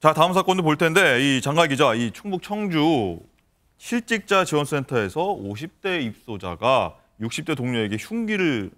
자 다음 사건도 볼 텐데 이 장가 기자 이 충북 청주 실직자 지원센터에서 50대 입소자가 60대 동료에게 흉기를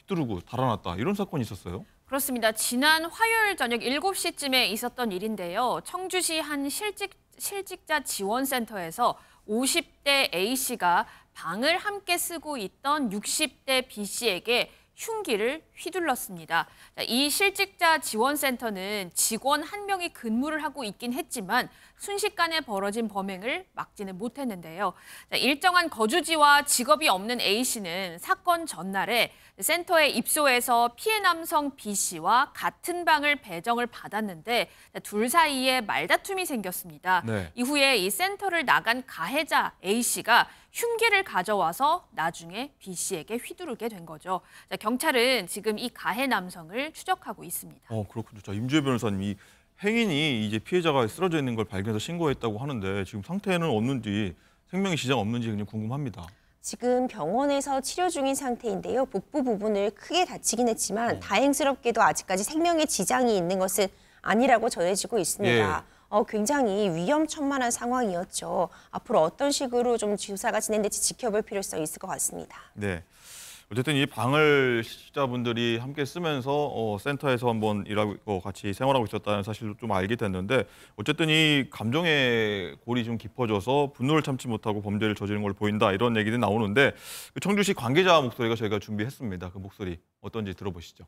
휘두르고 달아났다 이런 사건이 있었어요. 그렇습니다. 지난 화요일 저녁 7시쯤에 있었던 일인데요. 청주시 한 실직, 실직자 지원센터에서 50대 A씨가 방을 함께 쓰고 있던 60대 B씨에게 흉기를 휘둘렀습니다. 이 실직자 지원센터는 직원 한 명이 근무를 하고 있긴 했지만 순식간에 벌어진 범행을 막지는 못했는데요. 일정한 거주지와 직업이 없는 A 씨는 사건 전날에 센터에 입소해서 피해 남성 B 씨와 같은 방을 배정을 받았는데 둘 사이에 말다툼이 생겼습니다. 네. 이후에 이 센터를 나간 가해자 A 씨가 흉기를 가져와서 나중에 B 씨에게 휘두르게 된 거죠. 경찰은 지금 지금 이 가해 남성을 추적하고 있습니다. 어 그렇군요. 자 임주혜 변호사님 이 행인이 이제 피해자가 쓰러져 있는 걸 발견해서 신고했다고 하는데 지금 상태는 없는지 생명에 지장 없는지 그냥 궁금합니다. 지금 병원에서 치료 중인 상태인데요. 복부 부분을 크게 다치긴 했지만 어. 다행스럽게도 아직까지 생명에 지장이 있는 것은 아니라고 전해지고 있습니다. 예. 어, 굉장히 위험천만한 상황이었죠. 앞으로 어떤 식으로 좀 조사가 진행될지 지켜볼 필요성이 있을 것 같습니다. 네. 어쨌든 이 방을 시자분들이 함께 쓰면서 어, 센터에서 한번 일하고 같이 생활하고 있었다는 사실도 좀 알게 됐는데 어쨌든 이 감정의 골이 좀 깊어져서 분노를 참지 못하고 범죄를 저지른 걸 보인다 이런 얘기도 나오는데 그 청주시 관계자 목소리가 저희가 준비했습니다. 그 목소리 어떤지 들어보시죠.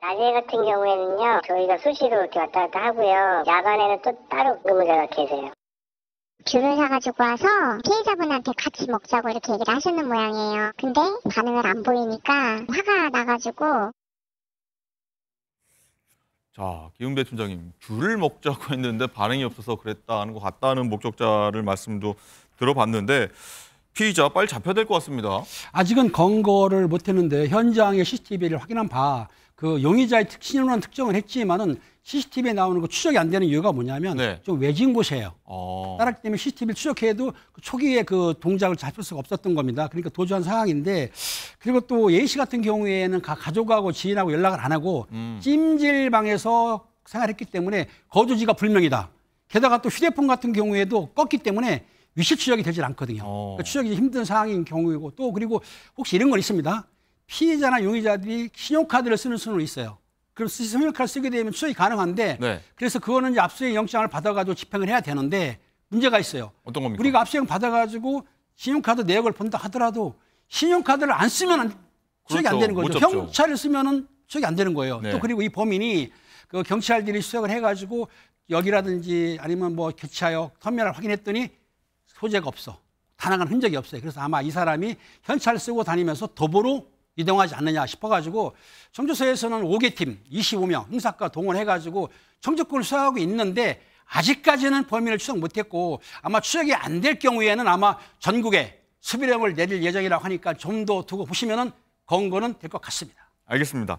낮에 같은 경우에는요 저희가 수시로 이렇게 왔다 갔다 하고요 야간에는 또 따로 근무자가 계세요 귤을 사가지고 와서 피해자분한테 같이 먹자고 이렇게 얘기를 하시는 모양이에요. 근데 반응을 안 보이니까 화가 나가지고 자, 기은배 팀장님, 귤을 먹자고 했는데 반응이 없어서 그랬다는 것 같다는 목적자를 말씀도 들어봤는데 피의자 빨리 잡혀야 될 것 같습니다. 아직은 검거를 못했는데 현장의 CCTV를 확인한 바 그 용의자의 특신로는 특정을 했지만은 CCTV에 나오는 거 추적이 안 되는 이유가 뭐냐면 네. 좀 외진 곳이에요. 어... 따랐기 때문에 CCTV를 추적해도 그 초기에 그 동작을 잡을 수가 없었던 겁니다. 그러니까 도주한 상황인데 그리고 또 예희 씨 같은 경우에는 가족하고 지인하고 연락을 안 하고 음. 찜질방에서 생활했기 때문에 거주지가 불명이다. 게다가 또 휴대폰 같은 경우에도 껐기 때문에 위치 추적이 되질 않거든요. 어. 그러니까 추적이 힘든 상황인 경우이고 또 그리고 혹시 이런 건 있습니다. 피해자나 용의자들이 신용카드를 쓰는 수는 있어요. 그럼 신용카드 쓰게 되면 추적이 가능한데 네. 그래서 그거는 이제 압수수색 영장을 받아가지고 집행을 해야 되는데 문제가 있어요. 어떤 겁니까? 우리가 압수수색 받아가지고 신용카드 내역을 본다 하더라도 신용카드를 안 쓰면 추적이 그렇죠. 안 되는 거죠. 경찰을 쓰면은 추적이 안 되는 거예요. 네. 또 그리고 이 범인이 그 경찰들이 수색을 해가지고 여기라든지 아니면 뭐 교차역 터미널 확인했더니 소재가 없어. 다나간 흔적이 없어요. 그래서 아마 이 사람이 현찰 쓰고 다니면서 도보로 이동하지 않느냐 싶어가지고 청주서에서는 5개 팀 25명 형사과 동원해가지고 청주권을 수사하고 있는데 아직까지는 범인을 추적 못했고 아마 추적이 안 될 경우에는 아마 전국에 수비령을 내릴 예정이라고 하니까 좀 더 두고 보시면은 건거는 될 것 같습니다. 알겠습니다.